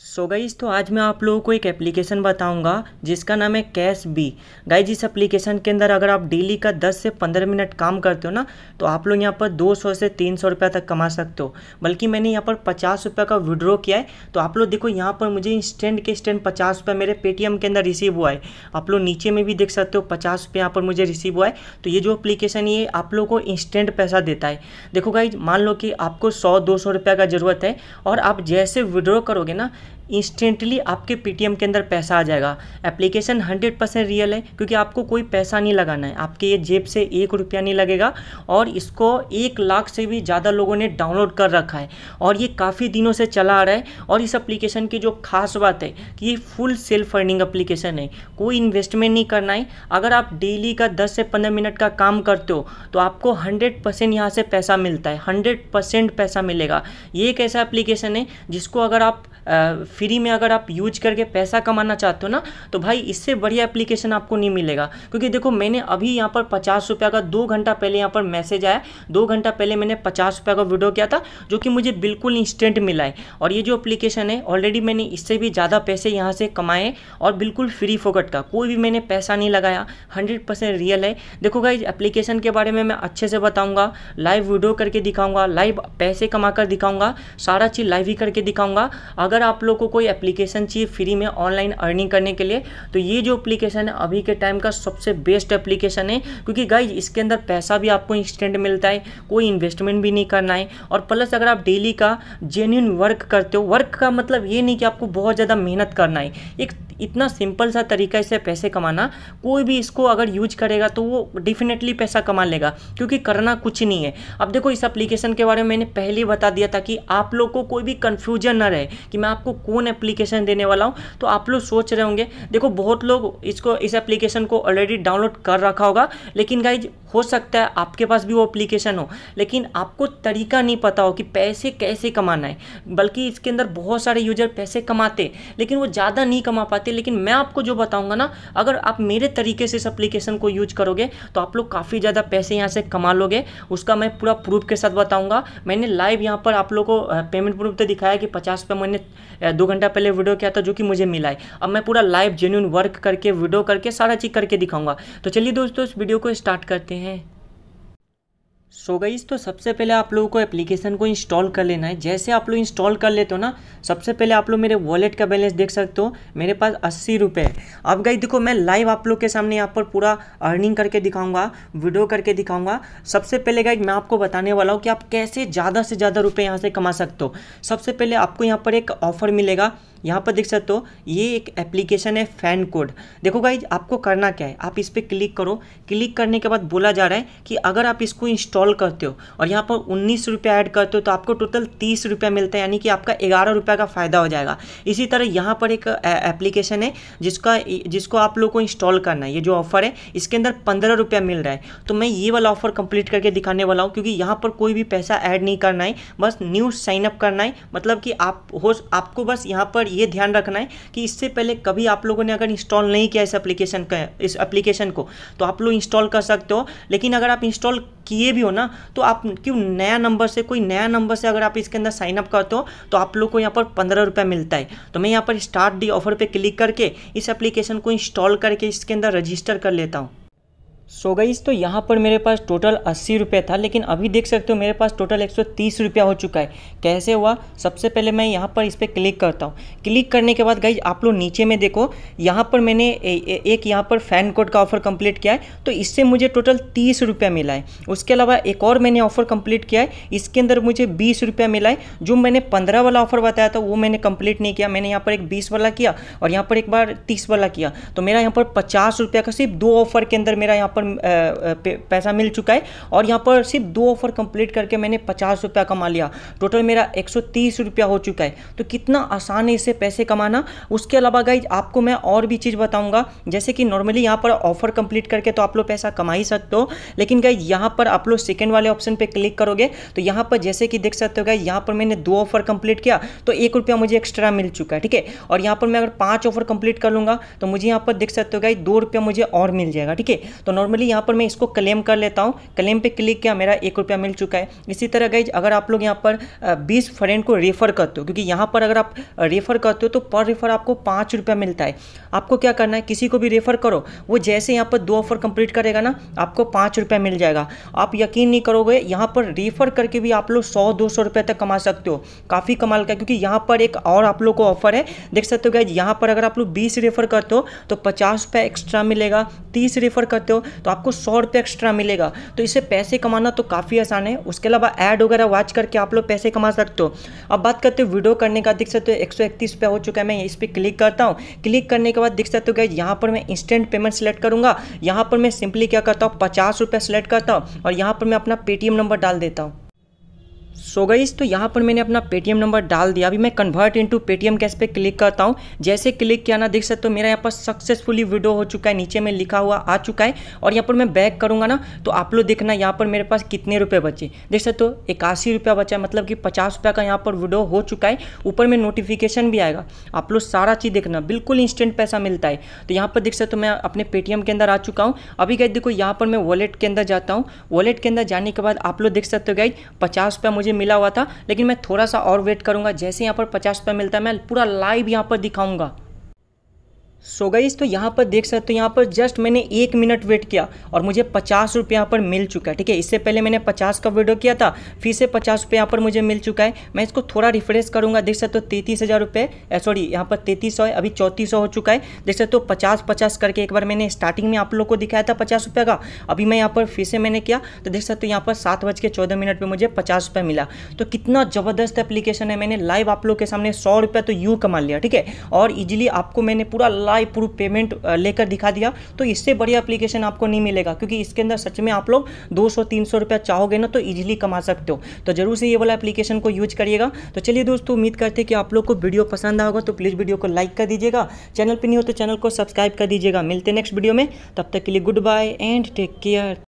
सो so guys तो आज मैं आप लोगों को एक एप्लीकेशन बताऊंगा जिसका नाम है कैश बी गाइज इस एप्लीकेशन के अंदर अगर आप डेली का 10 से 15 मिनट काम करते हो ना तो आप लोग यहाँ पर 200 से 300 रुपया तक कमा सकते हो बल्कि मैंने यहाँ पर 50 रुपये का विड्रॉ किया है तो आप लोग देखो यहाँ पर मुझे इंस्टेंट के इंस्टेंट पचास रुपये मेरे पेटीएम के अंदर रिसीव हुआ है आप लोग नीचे में भी देख सकते हो पचास रुपये यहाँ पर मुझे रिसीव हुआ है तो ये जो एप्लीकेशन ये आप लोग को इंस्टेंट पैसा देता है देखो गाइज मान लो कि आपको सौ दो सौ का ज़रूरत है और आप जैसे विड्रॉ करोगे ना इंस्टेंटली आपके पेटीएम के अंदर पैसा आ जाएगा एप्लीकेशन 100 परसेंट रियल है क्योंकि आपको कोई पैसा नहीं लगाना है आपके ये जेब से एक रुपया नहीं लगेगा और इसको एक लाख से भी ज़्यादा लोगों ने डाउनलोड कर रखा है और ये काफ़ी दिनों से चला आ रहा है और इस एप्लीकेशन की जो खास बात है कि ये फुल सेल्फ अर्निंग एप्लीकेशन है कोई इन्वेस्टमेंट नहीं करना है अगर आप डेली का दस से पंद्रह मिनट का काम करते हो तो आपको हंड्रेड परसेंट यहाँ से पैसा मिलता है हंड्रेड परसेंट पैसा मिलेगा ये एक ऐसा एप्लीकेशन है जिसको अगर आप फ्री में अगर आप यूज करके पैसा कमाना चाहते हो ना तो भाई इससे बढ़िया एप्लीकेशन आपको नहीं मिलेगा क्योंकि देखो मैंने अभी यहाँ पर पचास रुपये का दो घंटा पहले यहाँ पर मैसेज आया दो घंटा पहले मैंने पचास रुपये का वीडियो किया था जो कि मुझे बिल्कुल इंस्टेंट मिला है और ये जो एप्लीकेशन है ऑलरेडी मैंने इससे भी ज़्यादा पैसे यहाँ से कमाए और बिल्कुल फ्री फोकट का कोई भी मैंने पैसा नहीं लगाया हंड्रेड परसेंट रियल है देखो भाई एप्लीकेशन के बारे में मैं अच्छे से बताऊँगा लाइव वीडियो करके दिखाऊँगा लाइव पैसे कमा कर दिखाऊँगा सारा चीज़ लाइव ही करके दिखाऊँगा अगर अगर आप लोग को कोई एप्लीकेशन चाहिए फ्री में ऑनलाइन अर्निंग करने के लिए तो ये जो एप्लीकेशन है अभी के टाइम का सबसे बेस्ट एप्लीकेशन है क्योंकि गाइज इसके अंदर पैसा भी आपको इंस्टेंट मिलता है कोई इन्वेस्टमेंट भी नहीं करना है और प्लस अगर आप डेली का जेन्यून वर्क करते हो वर्क का मतलब ये नहीं कि आपको बहुत ज़्यादा मेहनत करना है एक इतना सिंपल सा तरीका इसे पैसे कमाना कोई भी इसको अगर यूज करेगा तो वो डेफिनेटली पैसा कमा लेगा क्योंकि करना कुछ नहीं है अब देखो इस एप्लीकेशन के बारे में मैंने पहले ही बता दिया था कि आप लोग को कोई भी कन्फ्यूजन ना रहे कि मैं मैं आपको कौन एप्लीकेशन देने वाला हूँ तो आप लोग सोच रहे होंगे देखो बहुत लोग इसको इस एप्लीकेशन को ऑलरेडी डाउनलोड कर रखा होगा लेकिन गाइज हो सकता है आपके पास भी वो एप्लीकेशन हो लेकिन आपको तरीका नहीं पता हो कि पैसे कैसे कमाना है बल्कि इसके अंदर बहुत सारे यूजर पैसे कमाते लेकिन वो ज़्यादा नहीं कमा पाते लेकिन मैं आपको जो बताऊँगा ना अगर आप मेरे तरीके से इस एप्लीकेशन को यूज करोगे तो आप लोग काफ़ी ज़्यादा पैसे यहाँ से कमा लोगे उसका मैं पूरा प्रूफ के साथ बताऊँगा मैंने लाइव यहाँ पर आप लोग को पेमेंट प्रूफ तो दिखाया कि पचास रुपये महीने दो घंटा पहले वीडियो किया था जो कि मुझे मिला है अब मैं पूरा लाइव जेन्यून वर्क करके वीडियो करके सारा चीज़ करके दिखाऊंगा तो चलिए दोस्तों इस वीडियो को स्टार्ट करते हैं सो so गईस तो सबसे पहले आप लोगों को एप्लीकेशन को इंस्टॉल कर लेना है जैसे आप लोग इंस्टॉल कर लेते हो ना सबसे पहले आप लोग मेरे वॉलेट का बैलेंस देख सकते हो मेरे पास अस्सी रुपये है अब गई देखो मैं लाइव आप लोग के सामने यहाँ पर पूरा अर्निंग करके दिखाऊंगा वीडियो करके दिखाऊंगा सबसे पहले गाइड मैं आपको बताने वाला हूँ कि आप कैसे ज़्यादा से ज़्यादा रुपये यहाँ से कमा सकते हो सबसे पहले आपको यहाँ पर एक ऑफर मिलेगा यहाँ पर देख सकते हो ये एक एप्लीकेशन है फैन कोड देखो भाई आपको करना क्या है आप इस पर क्लिक करो क्लिक करने के बाद बोला जा रहा है कि अगर आप इसको इंस्टॉल करते हो और यहाँ पर उन्नीस रुपया ऐड करते हो तो आपको टोटल तीस रुपया मिलता है यानी कि आपका ग्यारह रुपये का फ़ायदा हो जाएगा इसी तरह यहाँ पर एक एप्लीकेशन है जिसका जिसको आप लोग को इंस्टॉल करना है ये जो ऑफ़र है इसके अंदर पंद्रह रुपया मिल रहा है तो मैं ये वाला ऑफ़र कंप्लीट करके दिखाने वाला हूँ क्योंकि यहाँ पर कोई भी पैसा ऐड नहीं करना है बस न्यू साइनअप करना है मतलब कि आप हो आपको बस यहाँ पर बार ये ध्यान रखना है कि इससे पहले कभी आप लोगों ने अगर इंस्टॉल नहीं किया इस एप्लीकेशन का इस एप्लीकेशन को तो आप लोग इंस्टॉल कर सकते हो लेकिन अगर आप इंस्टॉल किए भी हो ना तो आप क्यों नया नंबर से कोई नया नंबर से अगर आप इसके अंदर साइन अप करते हो तो आप लोग को यहाँ पर पंद्रह रुपये मिलता है तो मैं यहाँ पर स्टार्ट डी ऑफर पर क्लिक करके इस एप्लीकेशन को इंस्टॉल करके इसके अंदर रजिस्टर कर लेता हूँ सो गईस तो यहाँ पर मेरे पास टोटल अस्सी रुपये था लेकिन अभी देख सकते हो मेरे पास टोटल एक सौ तीस रुपया हो चुका है कैसे हुआ सबसे पहले मैं यहाँ पर इस पर क्लिक करता हूँ क्लिक करने के बाद गई आप लोग नीचे में देखो यहाँ पर मैंने ए, ए, एक यहाँ पर फ़ैन कोड का ऑफ़र कंप्लीट किया है तो इससे मुझे टोटल तीस रुपया मिला है उसके अलावा एक और मैंने ऑफ़र कम्प्लीट किया है इसके अंदर मुझे बीस रुपया मिला है जो मैंने पंद्रह वाला ऑफ़र बताया था वो मैंने कम्प्लीट नहीं किया मैंने यहाँ पर एक बीस वाला किया और यहाँ पर एक बार तीस वाला किया तो मेरा यहाँ पर पचास रुपया का सिर्फ दो ऑफ़र के अंदर मेरा यहाँ पर पैसा मिल चुका है और यहाँ पर सिर्फ दो ऑफर कंप्लीट करके मैंने पचास रुपया कमा लिया टोटल मेरा एक सौ तीस रुपया हो चुका है तो कितना आसान है इससे पैसे कमाना उसके अलावा गाइज आपको मैं और भी चीज़ बताऊँगा जैसे कि नॉर्मली यहाँ पर ऑफर कंप्लीट करके तो आप लोग पैसा कमा ही सकते हो लेकिन गाइज यहाँ पर आप लोग सेकेंड वाले ऑप्शन पर क्लिक करोगे तो यहाँ पर जैसे कि देख सकते हो गाइज यहाँ पर मैंने दो ऑफर कंप्लीट किया तो एक रुपया मुझे एक्स्ट्रा मिल चुका है ठीक है और यहाँ पर मैं अगर पाँच ऑफर कंप्लीट कर लूँगा तो मुझे यहाँ पर देख सकते हो गाइज दो रुपया मुझे और मिल जाएगा ठीक है तो नॉर्मल नॉर्मली यहाँ पर मैं इसको क्लेम कर लेता हूँ क्लेम पे क्लिक किया मेरा एक रुपया मिल चुका है इसी तरह गई अगर आप लोग यहाँ पर बीस फ्रेंड को रेफ़र करते हो क्योंकि यहाँ पर अगर आप रेफ़र करते हो तो पर रेफ़र आपको पाँच रुपया मिलता है आपको क्या करना है किसी को भी रेफ़र करो वो जैसे यहाँ पर दो ऑफर कंप्लीट करेगा ना आपको पाँच रुपया मिल जाएगा आप यकीन नहीं करोगे यहाँ पर रेफ़र करके भी आप लोग सौ दो सौ रुपये तक कमा सकते हो काफ़ी कमाल का क्योंकि यहाँ पर एक और आप लोग को ऑफर है देख सकते हो गए यहाँ पर अगर आप लोग बीस रेफ़र करते हो तो पचास रुपया एक्स्ट्रा मिलेगा तीस रेफ़र करते हो तो आपको सौ रुपये एक्स्ट्रा मिलेगा तो इससे पैसे कमाना तो काफ़ी आसान है उसके अलावा ऐड वगैरह वॉच करके आप लोग पैसे कमा सकते हो अब बात करते हो वीडियो करने का दिख सकते हो एक सौ हो चुका है मैं इस पर क्लिक करता हूँ क्लिक करने के बाद दिख सकते हो क्या यहाँ पर मैं इंस्टेंट पेमेंट सेलेक्ट करूँगा यहाँ पर मैं सिंपली क्या करता हूँ पचास सेलेक्ट करता हूँ और यहाँ पर मैं अपना पेटीएम नंबर डाल देता हूँ सो so गईस तो यहाँ पर मैंने अपना पेटीएम नंबर डाल दिया अभी मैं कन्वर्ट इनटू पेटीएम कैश पे क्लिक करता हूँ जैसे क्लिक किया ना देख सकते हो मेरा यहाँ पर सक्सेसफुली वीडियो हो चुका है नीचे में लिखा हुआ आ चुका है और यहाँ पर मैं बैक करूँगा ना तो आप लोग देखना यहाँ पर मेरे पास कितने रुपये बचे देख सकते हो इक्यासी रुपया बचा मतलब कि पचास रुपया का यहाँ पर वीडियो हो चुका है ऊपर में नोटिफिकेशन भी आएगा आप लोग सारा चीज़ देखना बिल्कुल इंस्टेंट पैसा मिलता है तो यहाँ पर देख सकते हो मैं अपने पेटीएम के अंदर आ चुका हूँ अभी गई देखो यहाँ पर मैं वॉलेट के अंदर जाता हूँ वॉलेट के अंदर जाने के बाद आप लोग देख सकते हो गए पचास रुपया मुझे मुझे मिला हुआ था लेकिन मैं थोड़ा सा और वेट करूंगा जैसे यहाँ पर पचास रुपये मिलता है मैं पूरा लाइव यहाँ पर दिखाऊंगा सो so गईस तो यहाँ पर देख सकते हो यहाँ पर जस्ट मैंने एक मिनट वेट किया और मुझे पचास रुपये यहाँ पर मिल चुका है ठीक है इससे पहले मैंने पचास का वीडियो किया था फिर से पचास रुपये यहाँ पर मुझे मिल चुका है मैं इसको थोड़ा रिफ्रेश करूँगा देख सकते हो तैंतीस हज़ार रुपये सॉरी यहाँ पर तैंतीस सौ है अभी चौंतीस सौ हो चुका है देख सकते हो पचास पचास करके एक बार मैंने स्टार्टिंग में आप लोग को दिखाया था पचास रुपये का अभी मैं यहाँ पर फिर से मैंने किया तो देख सकते हो यहाँ पर सात बज के चौदह मिनट पर मुझे पचास मिला तो कितना ज़बरदस्त एप्लीकेशन है मैंने लाइव आप लोग के सामने सौ तो यू कमा लिया ठीक है और ईजिली आपको मैंने पूरा लाई प्रूफ पेमेंट लेकर दिखा दिया तो इससे बढ़िया एप्लीकेशन आपको नहीं मिलेगा क्योंकि इसके अंदर सच में आप लोग दो सौ तीन सौ रुपया चाहोगे ना तो ईजिली कमा सकते हो तो जरूर से ये वाला एप्लीकेशन को यूज करिएगा तो चलिए दोस्तों उम्मीद करते हैं कि आप लोग को वीडियो पसंद आएगा तो प्लीज़ वीडियो को लाइक कर दीजिएगा चैनल पर नहीं हो तो चैनल को सब्सक्राइब कर दीजिएगा मिलते नेक्स्ट वीडियो में तब तक के लिए good bye and take care